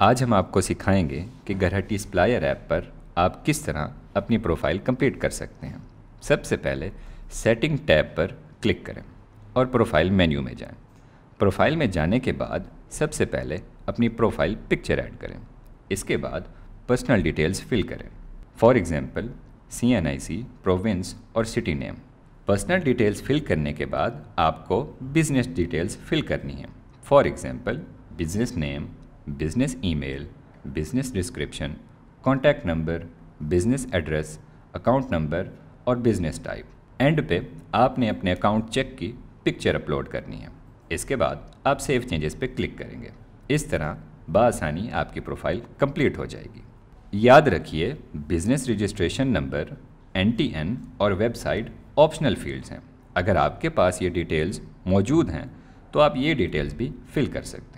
आज हम आपको सिखाएंगे कि गरहटी स्प्लायर ऐप पर आप किस तरह अपनी प्रोफाइल कंप्लीट कर सकते हैं सबसे पहले सेटिंग टैब पर क्लिक करें और प्रोफाइल मेन्यू में जाएं। प्रोफाइल में जाने के बाद सबसे पहले अपनी प्रोफाइल पिक्चर ऐड करें इसके बाद पर्सनल डिटेल्स फिल करें for example C N I C province और city name personal details fill करने के बाद आपको बिजनेस डिटेल्स फिल करनी है for example business name email business description contact number business address account number और business type and पे आपने अपने अकाउंट चेक की पिक्चर अपलोड करनी है इसके बाद आप सेव चेंजेस पे क्लिक करेंगे इस तरह बासानी आपकी प्रोफाइल कंप्लीट हो जाएगी याद रखिए बिजनेस रजिस्ट्रेशन नंबर एन और वेबसाइट ऑप्शनल फील्ड्स हैं अगर आपके पास ये डिटेल्स मौजूद हैं तो आप ये डिटेल्स भी फिल कर सकते हैं